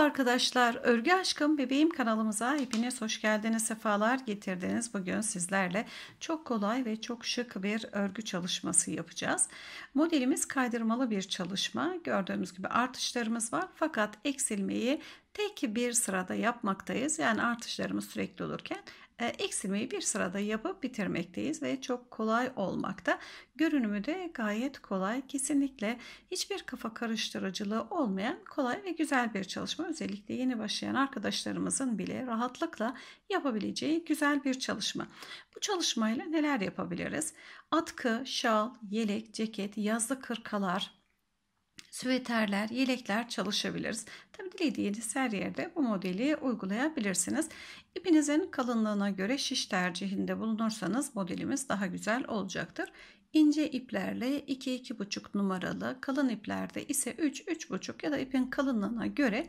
Merhaba arkadaşlar, Örgü Aşkım Bebeğim kanalımıza hepiniz hoş geldiniz, sefalar getirdiniz. Bugün sizlerle çok kolay ve çok şık bir örgü çalışması yapacağız. Modelimiz kaydırmalı bir çalışma. Gördüğünüz gibi artışlarımız var fakat eksilmeyi tek bir sırada yapmaktayız. Yani artışlarımız sürekli olurken e, eksilmeyi bir sırada yapıp bitirmekteyiz ve çok kolay olmakta. Görünümü de gayet kolay. Kesinlikle hiçbir kafa karıştırıcılığı olmayan kolay ve güzel bir çalışma. Özellikle yeni başlayan arkadaşlarımızın bile rahatlıkla yapabileceği güzel bir çalışma. Bu çalışmayla neler yapabiliriz? Atkı, şal, yelek, ceket, yazlı kırkalar, süveterler, yelekler çalışabiliriz. Tabi dilediğiniz her yerde bu modeli uygulayabilirsiniz. İpinizin kalınlığına göre şiş tercihinde bulunursanız modelimiz daha güzel olacaktır. İnce iplerle 2-2,5 numaralı, kalın iplerde ise 3-3,5 ya da ipin kalınlığına göre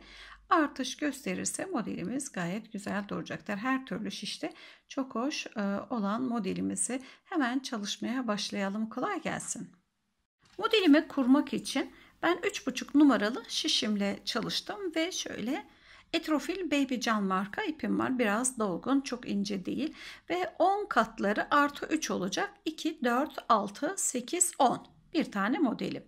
artış gösterirse modelimiz gayet güzel duracaktır. Her türlü şişte çok hoş e, olan modelimizi hemen çalışmaya başlayalım. Kolay gelsin. Modelimi kurmak için ben 3,5 numaralı şişimle çalıştım ve şöyle Etrofil Baby Can marka ipim var. Biraz dolgun, çok ince değil. Ve 10 katları artı 3 olacak. 2, 4, 6, 8, 10. Bir tane modelim.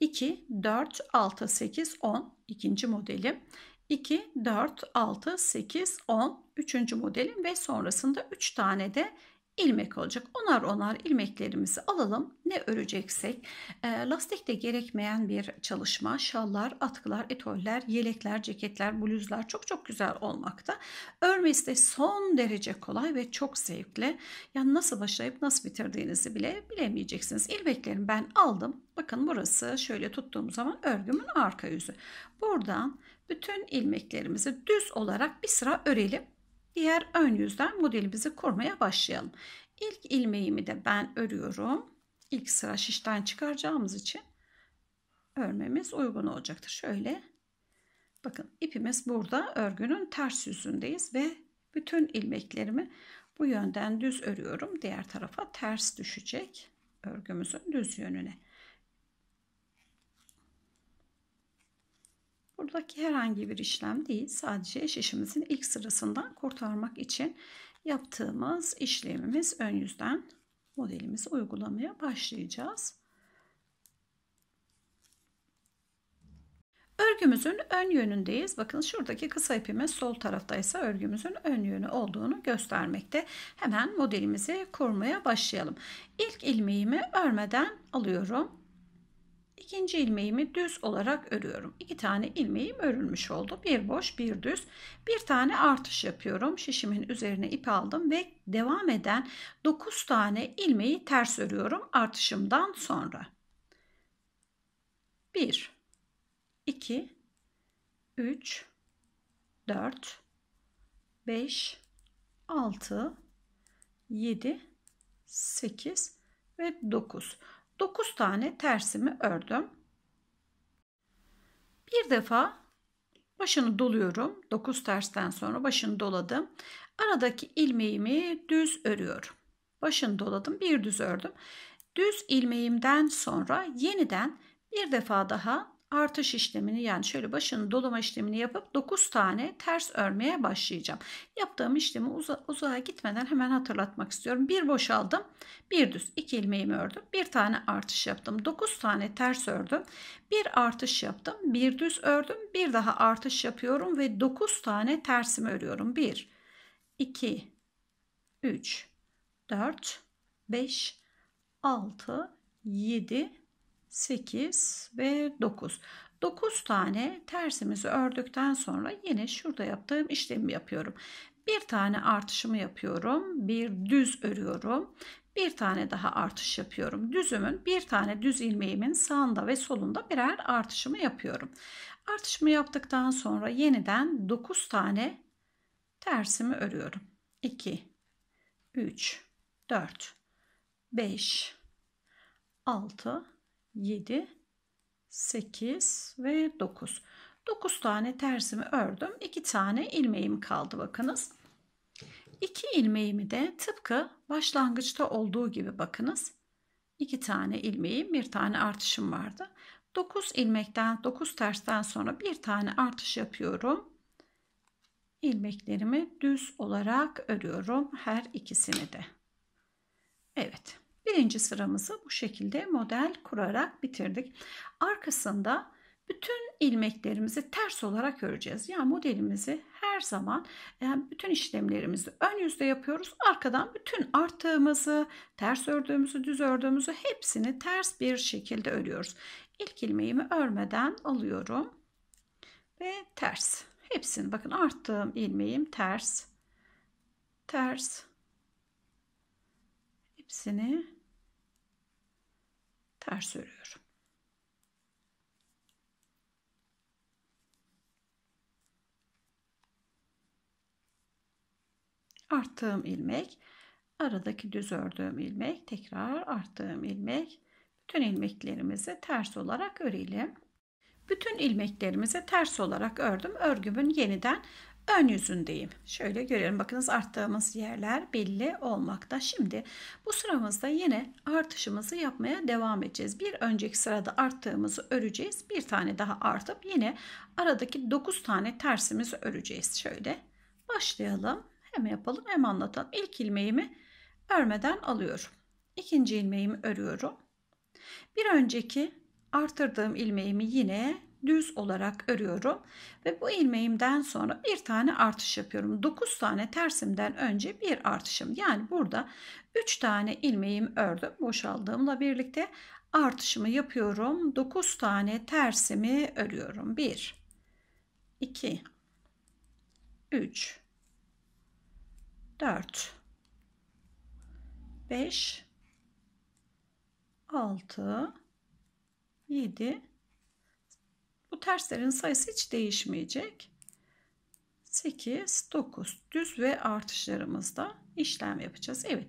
2, 4, 6, 8, 10. ikinci modelim. 2, 4, 6, 8, 10. Üçüncü modelim ve sonrasında 3 tane de ilmek olacak. Onar onar ilmeklerimizi alalım. Ne öreceksek. E, lastikte gerekmeyen bir çalışma. Şallar, atkılar, etoller, yelekler, ceketler, bluzlar çok çok güzel olmakta. Örmesi de son derece kolay ve çok zevkli. Yani nasıl başlayıp nasıl bitirdiğinizi bile bilemeyeceksiniz. İlmeklerimi ben aldım. Bakın burası şöyle tuttuğum zaman örgümün arka yüzü. Buradan bütün ilmeklerimizi düz olarak bir sıra örelim diğer ön yüzden modelimizi kurmaya başlayalım. İlk ilmeğimi de ben örüyorum. İlk sıra şişten çıkaracağımız için örmemiz uygun olacaktır. Şöyle bakın ipimiz burada örgünün ters yüzündeyiz ve bütün ilmeklerimi bu yönden düz örüyorum. Diğer tarafa ters düşecek örgümüzün düz yönüne. Buradaki herhangi bir işlem değil. Sadece eşişimizin ilk sırasından kurtarmak için yaptığımız işlemimiz ön yüzden modelimizi uygulamaya başlayacağız. Örgümüzün ön yönündeyiz. Bakın şuradaki kısa ipimiz sol taraftaysa örgümüzün ön yönü olduğunu göstermekte. Hemen modelimizi kurmaya başlayalım. İlk ilmeğimi örmeden alıyorum. İkinci ilmeğimi düz olarak örüyorum. İki tane ilmeğim örülmüş oldu. Bir boş bir düz. Bir tane artış yapıyorum. Şişimin üzerine ip aldım ve devam eden 9 tane ilmeği ters örüyorum artışımdan sonra. 1 2 3 4 5 6 7 8 ve 9. 9 tane tersimi ördüm. Bir defa başını doluyorum. 9 tersten sonra başını doladım. Aradaki ilmeğimi düz örüyorum. Başını doladım, bir düz ördüm. Düz ilmeğimden sonra yeniden bir defa daha artış işlemini yani şöyle başının dolama işlemini yapıp 9 tane ters örmeye başlayacağım. Yaptığım işlemi uza, uzağa gitmeden hemen hatırlatmak istiyorum. Bir boşaldım. Bir düz iki ilmeğimi ördüm. Bir tane artış yaptım. 9 tane ters ördüm. Bir artış yaptım. Bir düz ördüm. Bir daha artış yapıyorum ve 9 tane tersimi örüyorum. 1 2 3 4 5 6 7 8 ve 9. 9 tane tersimizi ördükten sonra yine şurada yaptığım işlemi yapıyorum. Bir tane artışımı yapıyorum. Bir düz örüyorum. Bir tane daha artış yapıyorum. Düzümün bir tane düz ilmeğimin sağında ve solunda birer artışımı yapıyorum. Artışımı yaptıktan sonra yeniden 9 tane tersimi örüyorum. 2 3 4 5 6 7, 8 ve 9. 9 tane tersimi ördüm. 2 tane ilmeğim kaldı bakınız. 2 ilmeğimi de tıpkı başlangıçta olduğu gibi bakınız. 2 tane ilmeğim, bir tane artışım vardı. 9 ilmekten 9 tersten sonra bir tane artış yapıyorum. İlmeklerimi düz olarak örüyorum her ikisini de. Evet. Birinci sıramızı bu şekilde model kurarak bitirdik. Arkasında bütün ilmeklerimizi ters olarak öreceğiz. Yani modelimizi her zaman yani e, bütün işlemlerimizi ön yüzde yapıyoruz. Arkadan bütün arttığımızı, ters ördüğümüzü, düz ördüğümüzü hepsini ters bir şekilde örüyoruz. İlk ilmeğimi örmeden alıyorum ve ters. Hepsini bakın arttığım ilmeğim ters. Ters. Hepsini ters örüyorum. Arttığım ilmek, aradaki düz ördüğüm ilmek, tekrar arttığım ilmek, bütün ilmeklerimizi ters olarak örelim. Bütün ilmeklerimizi ters olarak ördüm. Örgümün yeniden ön yüzündeyim. Şöyle görelim. Bakınız arttığımız yerler belli olmakta. Şimdi bu sıramızda yine artışımızı yapmaya devam edeceğiz. Bir önceki sırada arttığımızı öreceğiz. Bir tane daha artıp yine aradaki 9 tane tersimizi öreceğiz. Şöyle başlayalım. Hem yapalım hem anlatalım. İlk ilmeğimi örmeden alıyorum. İkinci ilmeğimi örüyorum. Bir önceki artırdığım ilmeğimi yine düz olarak örüyorum ve bu ilmeğimden sonra bir tane artış yapıyorum. 9 tane tersimden önce bir artışım. Yani burada 3 tane ilmeğim ördüm boşaldığımla birlikte artışımı yapıyorum. 9 tane tersimi örüyorum. 1 2 3 4 5 6 7 bu terslerin sayısı hiç değişmeyecek. 8, 9 düz ve artışlarımızda işlem yapacağız. Evet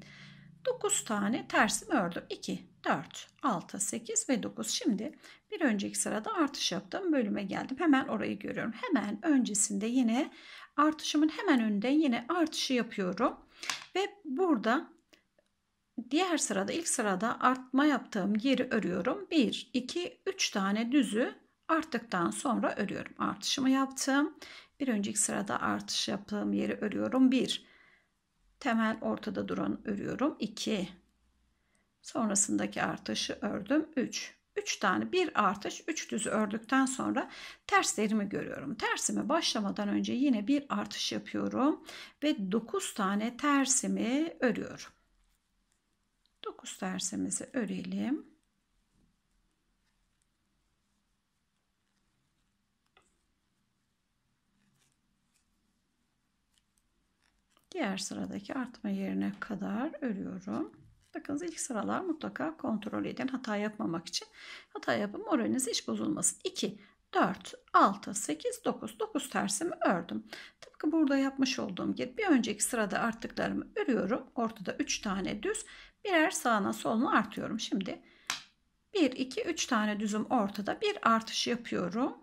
9 tane tersimi ördüm. 2, 4, 6, 8 ve 9. Şimdi bir önceki sırada artış yaptım bölüme geldim. Hemen orayı görüyorum. Hemen öncesinde yine artışımın hemen önünde yine artışı yapıyorum. Ve burada diğer sırada ilk sırada artma yaptığım yeri örüyorum. 1, 2, 3 tane düzü Arttıktan sonra örüyorum. Artışımı yaptım. Bir önceki sırada artış yaptığım yeri örüyorum. 1. Temel ortada duran örüyorum. 2. Sonrasındaki artışı ördüm. 3. 3 tane bir artış 3 düz ördükten sonra terslerimi görüyorum. Tersime başlamadan önce yine bir artış yapıyorum ve 9 tane tersimi örüyorum. 9 tersimizi örelim. diğer sıradaki artma yerine kadar örüyorum. Bakınız ilk sıralar mutlaka kontrol edin hata yapmamak için. Hata yapın moraliniz hiç bozulmasın. 2, 4, 6, 8, 9. 9 tersimi ördüm. Tıpkı burada yapmış olduğum gibi bir önceki sırada arttıklarımı örüyorum. Ortada 3 tane düz birer sağına soluna artıyorum. Şimdi 1, 2, 3 tane düzüm ortada. Bir artış yapıyorum.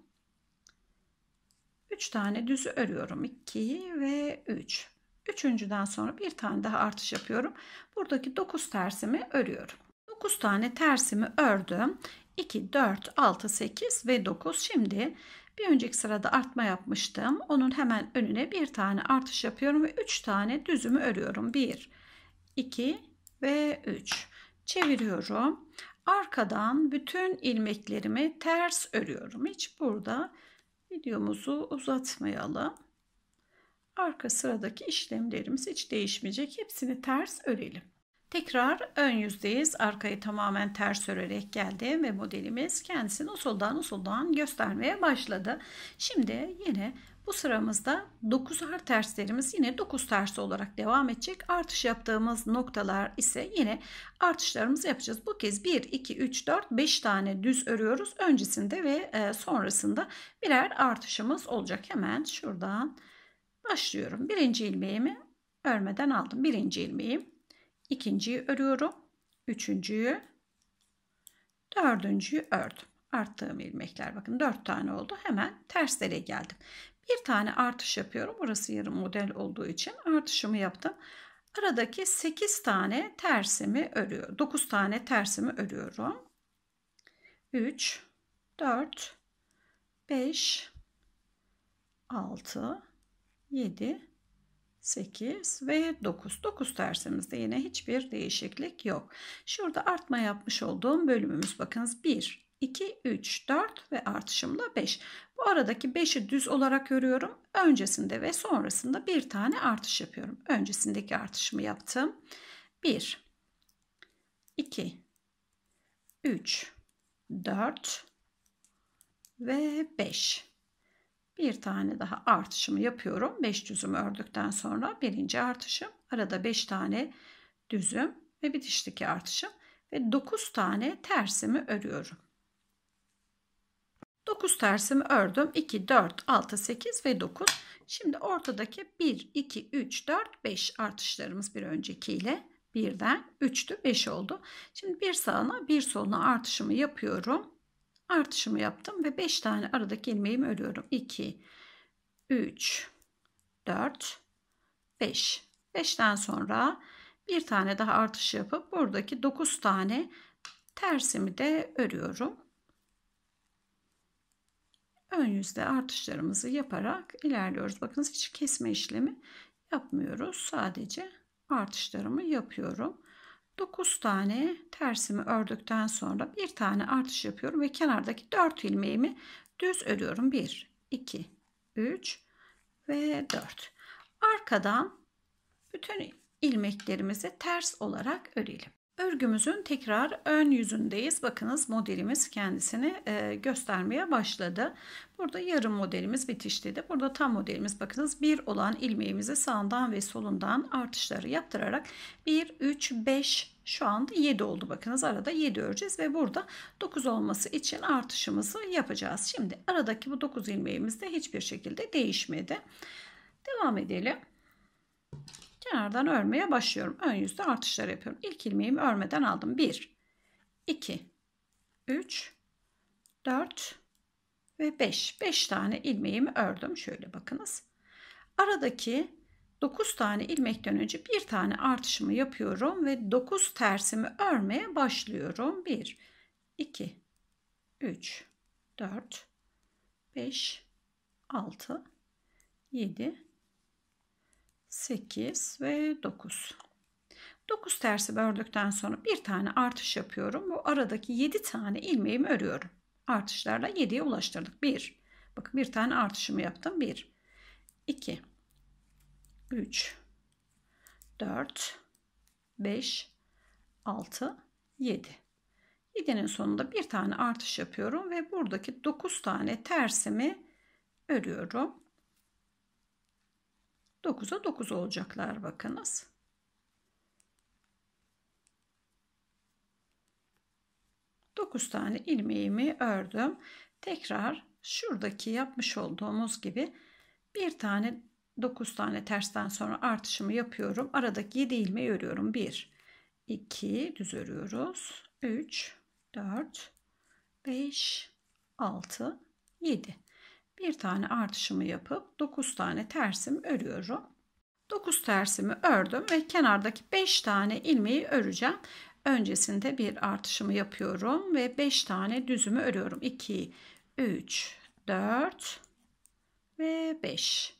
3 tane düzü örüyorum. 2 ve 3. Üçüncüden sonra bir tane daha artış yapıyorum. Buradaki 9 tersimi örüyorum. 9 tane tersimi ördüm. 2, 4, 6, 8 ve 9. Şimdi bir önceki sırada artma yapmıştım. Onun hemen önüne bir tane artış yapıyorum ve 3 tane düzümü örüyorum. 1, 2 ve 3. Çeviriyorum. Arkadan bütün ilmeklerimi ters örüyorum. Hiç burada videomuzu uzatmayalım arka sıradaki işlemlerimiz hiç değişmeyecek. Hepsini ters örelim. Tekrar ön yüzdeyiz. Arkayı tamamen ters örerek geldi ve modelimiz kendisini usuldan usuldan göstermeye başladı. Şimdi yine bu sıramızda 9'ar terslerimiz yine 9 ters olarak devam edecek. Artış yaptığımız noktalar ise yine artışlarımızı yapacağız. Bu kez 1, 2, 3, 4, 5 tane düz örüyoruz. Öncesinde ve e, sonrasında birer artışımız olacak. Hemen şuradan başlıyorum. Birinci ilmeğimi örmeden aldım. Birinci ilmeğim. İkinciyi örüyorum. Üçüncüyü. Dördüncüyü ördüm. Arttığım ilmekler bakın dört tane oldu. Hemen terslere geldim. Bir tane artış yapıyorum. Burası yarım model olduğu için artışımı yaptım. Aradaki 8 tane tersimi örüyorum. 9 tane tersimi örüyorum. 3 4 5 6 7, 8 ve 9. 9 tersimizde yine hiçbir değişiklik yok. Şurada artma yapmış olduğum bölümümüz bakınız 1, 2, 3, 4 ve artışımla 5. Bu aradaki 5'i düz olarak örüyorum. Öncesinde ve sonrasında bir tane artış yapıyorum. Öncesindeki artışımı yaptım. 1, 2, 3, 4 ve 5 bir tane daha artışımı yapıyorum. 5 düzümü ördükten sonra birinci artışım. Arada 5 tane düzüm ve bitişteki artışım ve 9 tane tersimi örüyorum. 9 tersimi ördüm. 2, 4, 6, 8 ve 9. Şimdi ortadaki 1, 2, 3, 4, 5 artışlarımız bir öncekiyle birden 3'tü 5 oldu. Şimdi bir sağına bir soluna artışımı yapıyorum artışımı yaptım ve 5 tane aradaki ilmeğimi örüyorum. 2, 3, 4, 5. 5'ten sonra bir tane daha artış yapıp buradaki 9 tane tersimi de örüyorum. Ön yüzde artışlarımızı yaparak ilerliyoruz. Bakınız hiç kesme işlemi yapmıyoruz. Sadece artışlarımı yapıyorum. 9 tane tersimi ördükten sonra bir tane artış yapıyorum ve kenardaki 4 ilmeğimi düz örüyorum. 1, 2, 3 ve 4. Arkadan bütün ilmeklerimizi ters olarak örelim. Örgümüzün tekrar ön yüzündeyiz. Bakınız modelimiz kendisini e, göstermeye başladı. Burada yarım modelimiz bitişti de. Burada tam modelimiz bakınız bir olan ilmeğimizi sağından ve solundan artışları yaptırarak 1, 3, 5 şu anda 7 oldu. Bakınız arada 7 öreceğiz ve burada 9 olması için artışımızı yapacağız. Şimdi aradaki bu 9 ilmeğimiz de hiçbir şekilde değişmedi. Devam edelim. Kenardan örmeye başlıyorum. Ön yüzde artışlar yapıyorum. İlk ilmeğimi örmeden aldım. 1, 2, 3, 4 ve 5. 5 tane ilmeğimi ördüm. Şöyle bakınız. Aradaki 9 tane ilmekten önce bir tane artışımı yapıyorum ve 9 tersimi örmeye başlıyorum. 1, 2, 3, 4, 5, 6, 7, 8 ve 9. 9 tersi ördükten sonra bir tane artış yapıyorum. Bu aradaki 7 tane ilmeğimi örüyorum. Artışlarla 7'ye ulaştırdık. 1. Bakın bir tane artışımı yaptım. 1. 2. 3. 4. 5. 6. 7. 7'nin sonunda bir tane artış yapıyorum ve buradaki 9 tane tersimi örüyorum. 9'a 9 olacaklar bakınız. Dokuz tane ilmeğimi ördüm. Tekrar şuradaki yapmış olduğumuz gibi bir tane dokuz tane tersten sonra artışımı yapıyorum. Aradaki yedi ilmeği örüyorum. Bir, iki düz örüyoruz. Üç, dört, beş, altı, yedi bir tane artışımı yapıp 9 tane tersim örüyorum. 9 tersimi ördüm ve kenardaki 5 tane ilmeği öreceğim. Öncesinde bir artışımı yapıyorum ve 5 tane düzümü örüyorum. 2, 3, 4 ve 5.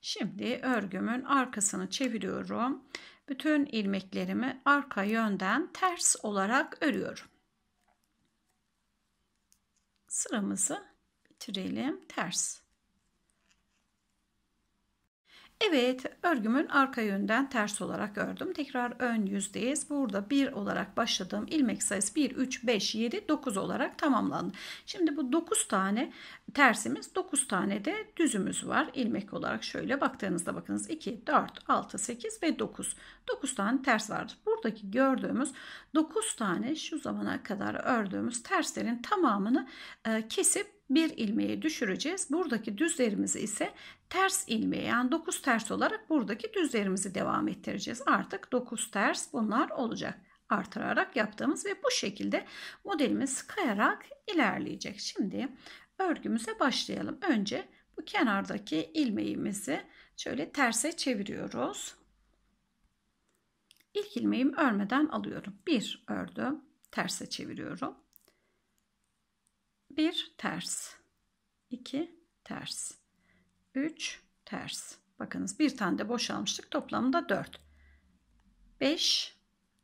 Şimdi örgümün arkasını çeviriyorum. Bütün ilmeklerimi arka yönden ters olarak örüyorum. Sıramızı ittirelim ters. Evet örgümün arka yönden ters olarak ördüm. Tekrar ön yüzdeyiz. Burada 1 olarak başladığım ilmek sayısı 1, 3, 5, 7, 9 olarak tamamlandı. Şimdi bu 9 tane tersimiz 9 tane de düzümüz var. İlmek olarak şöyle baktığınızda bakınız 2, 4, 6, 8 ve 9. 9 tane ters vardır. Buradaki gördüğümüz 9 tane şu zamana kadar ördüğümüz terslerin tamamını e, kesip bir ilmeği düşüreceğiz. Buradaki düzlerimizi ise ters ilmeği yani 9 ters olarak buradaki düzlerimizi devam ettireceğiz. Artık 9 ters bunlar olacak. Artırarak yaptığımız ve bu şekilde modelimiz kayarak ilerleyecek. Şimdi örgümüze başlayalım. Önce bu kenardaki ilmeğimizi şöyle terse çeviriyoruz. İlk ilmeğimi örmeden alıyorum. Bir ördüm, terse çeviriyorum. 1 ters, 2 ters, 3 ters. Bakınız bir tane de boşalmıştık. Toplamda 4. 5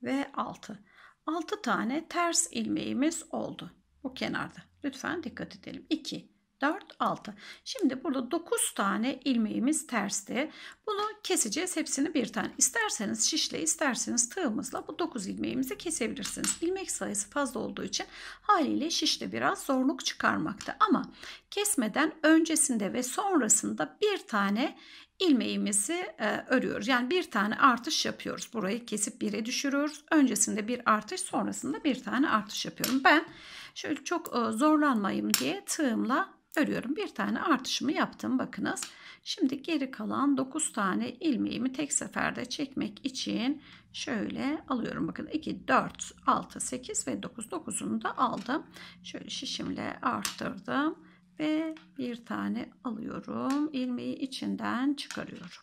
ve 6. 6 tane ters ilmeğimiz oldu bu kenarda. Lütfen dikkat edelim. 2 4, 6. Şimdi burada 9 tane ilmeğimiz tersti. Bunu keseceğiz hepsini bir tane. İsterseniz şişle isterseniz tığımızla bu 9 ilmeğimizi kesebilirsiniz. Ilmek sayısı fazla olduğu için haliyle şişle biraz zorluk çıkarmakta. Ama kesmeden öncesinde ve sonrasında bir tane ilmeğimizi e, örüyoruz. Yani bir tane artış yapıyoruz. Burayı kesip bire düşürüyoruz. Öncesinde bir artış sonrasında bir tane artış yapıyorum. Ben şöyle çok e, zorlanmayayım diye tığımla örüyorum. Bir tane artışımı yaptım bakınız. Şimdi geri kalan 9 tane ilmeğimi tek seferde çekmek için şöyle alıyorum. Bakın 2, 4, 6, 8 ve 9. 9'unu da aldım. Şöyle şişimle arttırdım ve bir tane alıyorum. ilmeği içinden çıkarıyorum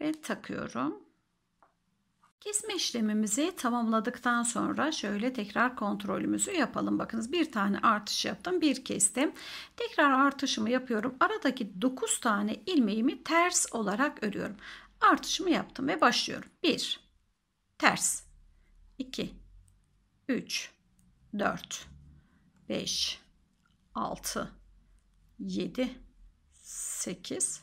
ve takıyorum. Kesme işlemimizi tamamladıktan sonra şöyle tekrar kontrolümüzü yapalım. Bakınız bir tane artış yaptım, bir kestim. Tekrar artışımı yapıyorum. Aradaki 9 tane ilmeğimi ters olarak örüyorum. Artışımı yaptım ve başlıyorum. 1 ters 2 3 4 5 6 7 8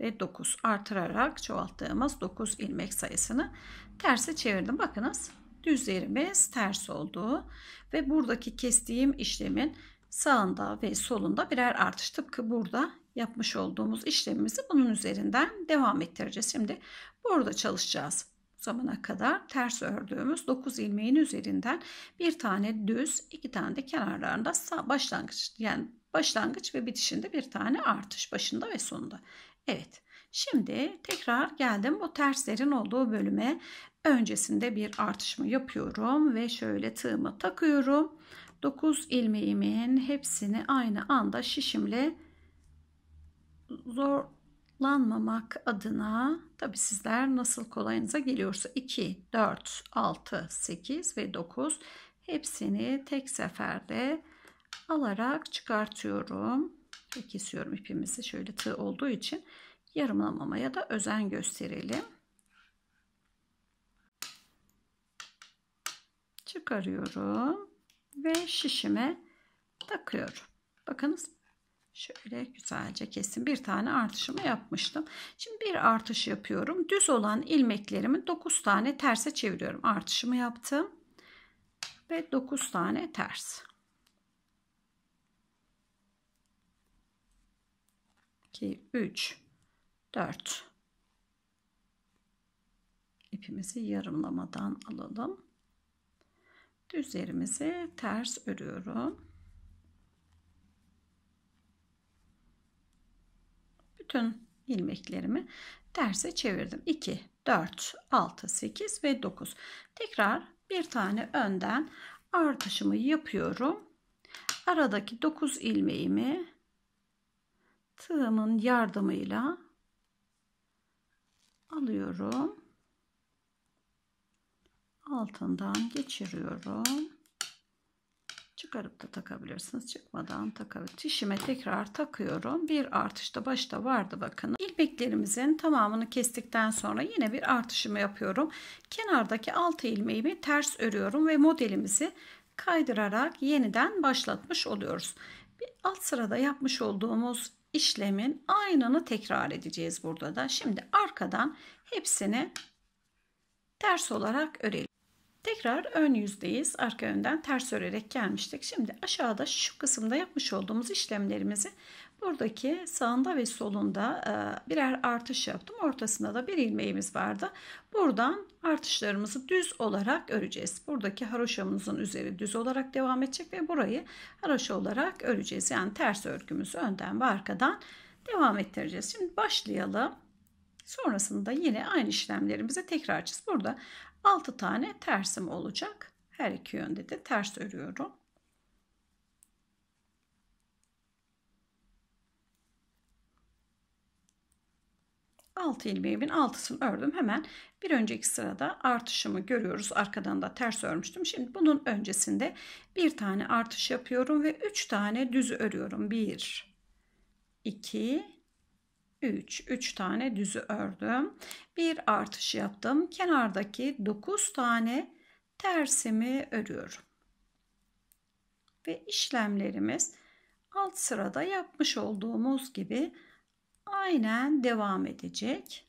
ve 9 artırarak çoğalttığımız 9 ilmek sayısını terse çevirdim. Bakınız düz yerimiz ters oldu. Ve buradaki kestiğim işlemin sağında ve solunda birer artış. Tıpkı burada yapmış olduğumuz işlemimizi bunun üzerinden devam ettireceğiz. Şimdi burada çalışacağız. Bu zamana kadar ters ördüğümüz 9 ilmeğin üzerinden bir tane düz, iki tane de kenarlarında sağ başlangıç yani başlangıç ve bitişinde bir tane artış başında ve sonunda. Evet. Şimdi tekrar geldim bu terslerin olduğu bölüme. Öncesinde bir artışımı yapıyorum ve şöyle tığımı takıyorum. 9 ilmeğimin hepsini aynı anda şişimle zorlanmamak adına tabi sizler nasıl kolayınıza geliyorsa 2, 4, 6, 8 ve 9 hepsini tek seferde alarak çıkartıyorum. Kesiyorum ipimizi şöyle tığ olduğu için yarımlamamaya da özen gösterelim. Çıkarıyorum ve şişime takıyorum. Bakınız şöyle güzelce kesin bir tane artışımı yapmıştım. Şimdi bir artış yapıyorum. Düz olan ilmeklerimi 9 tane terse çeviriyorum. Artışımı yaptım ve 9 tane ters. ki 3 4 ipimizi yarımlamadan alalım Düzlerimizi ters örüyorum bütün ilmeklerimi terse çevirdim 2 4 6 8 ve 9 tekrar bir tane önden artışımı yapıyorum aradaki 9 ilmeğimi tığımın yardımıyla alıyorum. Altından geçiriyorum. Çıkarıp da takabilirsiniz. Çıkmadan takabilir. Dişime tekrar takıyorum. Bir artışta başta vardı bakın. İlmeklerimizin tamamını kestikten sonra yine bir artışımı yapıyorum. Kenardaki altı ilmeğimi ters örüyorum ve modelimizi kaydırarak yeniden başlatmış oluyoruz. Bir alt sırada yapmış olduğumuz işlemin aynını tekrar edeceğiz burada da. Şimdi arkadan hepsini ters olarak örelim. Tekrar ön yüzdeyiz. Arka önden ters örerek gelmiştik. Şimdi aşağıda şu kısımda yapmış olduğumuz işlemlerimizi Buradaki sağında ve solunda e, birer artış yaptım. Ortasında da bir ilmeğimiz vardı. Buradan artışlarımızı düz olarak öreceğiz. Buradaki haroşamızın üzeri düz olarak devam edecek ve burayı haroşa olarak öreceğiz. Yani ters örgümüzü önden ve arkadan devam ettireceğiz. Şimdi başlayalım. Sonrasında yine aynı işlemlerimizi tekrar edeceğiz. Burada 6 tane tersim olacak. Her iki yönde de ters örüyorum. 6 ilmeğimin 6'sını ördüm. Hemen bir önceki sırada artışımı görüyoruz. Arkadan da ters örmüştüm. Şimdi bunun öncesinde bir tane artış yapıyorum ve 3 tane düz örüyorum. 1 2 3 3 tane düzü ördüm. Bir artış yaptım. Kenardaki 9 tane tersimi örüyorum. Ve işlemlerimiz alt sırada yapmış olduğumuz gibi aynen devam edecek.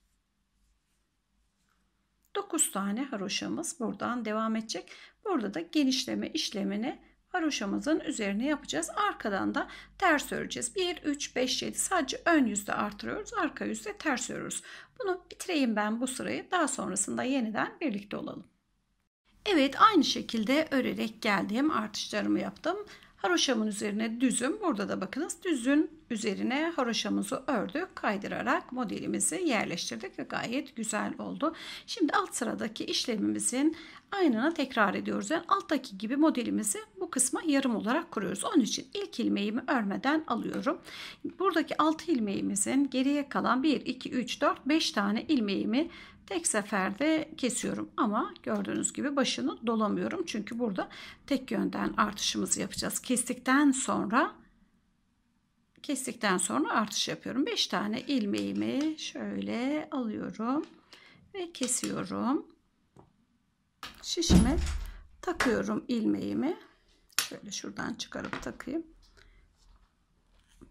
9 tane haroşamız buradan devam edecek. Burada da genişleme işlemini haroşamızın üzerine yapacağız. Arkadan da ters öreceğiz. 1, 3, 5, 7 sadece ön yüzde artırıyoruz. Arka yüzde ters örüyoruz. Bunu bitireyim ben bu sırayı. Daha sonrasında yeniden birlikte olalım. Evet aynı şekilde örerek geldiğim Artışlarımı yaptım. Haroşamın üzerine düzüm. Burada da bakınız düzün üzerine haroşamızı ördük. Kaydırarak modelimizi yerleştirdik ve gayet güzel oldu. Şimdi alt sıradaki işlemimizin aynını tekrar ediyoruz. Yani alttaki gibi modelimizi bu kısma yarım olarak kuruyoruz. Onun için ilk ilmeğimi örmeden alıyorum. Buradaki 6 ilmeğimizin geriye kalan 1, 2, 3, 4, 5 tane ilmeğimi tek seferde kesiyorum ama gördüğünüz gibi başını dolamıyorum çünkü burada tek yönden artışımızı yapacağız kestikten sonra kestikten sonra artış yapıyorum. 5 tane ilmeğimi şöyle alıyorum ve kesiyorum. Şişime takıyorum ilmeğimi. Şöyle şuradan çıkarıp takayım.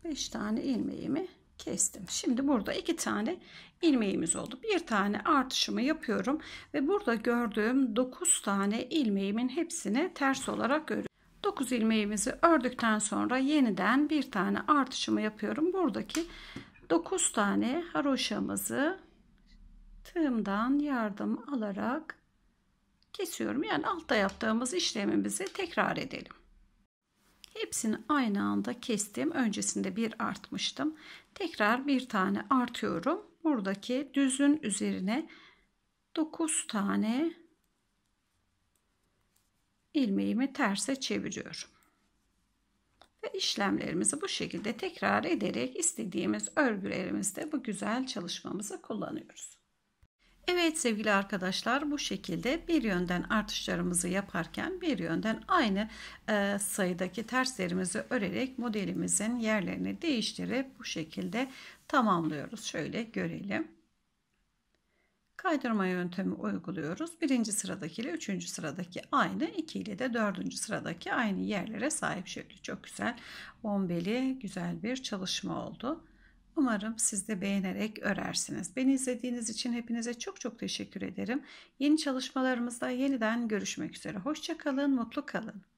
5 tane ilmeğimi kestim. Şimdi burada iki tane ilmeğimiz oldu. Bir tane artışımı yapıyorum ve burada gördüğüm 9 tane ilmeğimin hepsini ters olarak görüyorum. 9 ilmeğimizi ördükten sonra yeniden bir tane artışımı yapıyorum. Buradaki 9 tane haroşamızı tığımdan yardım alarak kesiyorum. Yani altta yaptığımız işlemimizi tekrar edelim. Hepsini aynı anda kestim. Öncesinde bir artmıştım. Tekrar bir tane artıyorum. Buradaki düzün üzerine 9 tane ilmeğimi terse çeviriyorum. Ve işlemlerimizi bu şekilde tekrar ederek istediğimiz örgülerimizde bu güzel çalışmamızı kullanıyoruz. Evet sevgili arkadaşlar bu şekilde bir yönden artışlarımızı yaparken bir yönden aynı e, sayıdaki terslerimizi örerek modelimizin yerlerini değiştirip bu şekilde tamamlıyoruz. Şöyle görelim. Kaydırma yöntemi uyguluyoruz. Birinci sıradaki ile üçüncü sıradaki aynı. iki ile de dördüncü sıradaki aynı yerlere sahip şekli. Çok güzel bombeli güzel bir çalışma oldu. Umarım siz de beğenerek örersiniz. Beni izlediğiniz için hepinize çok çok teşekkür ederim. Yeni çalışmalarımızda yeniden görüşmek üzere. Hoşçakalın, mutlu kalın.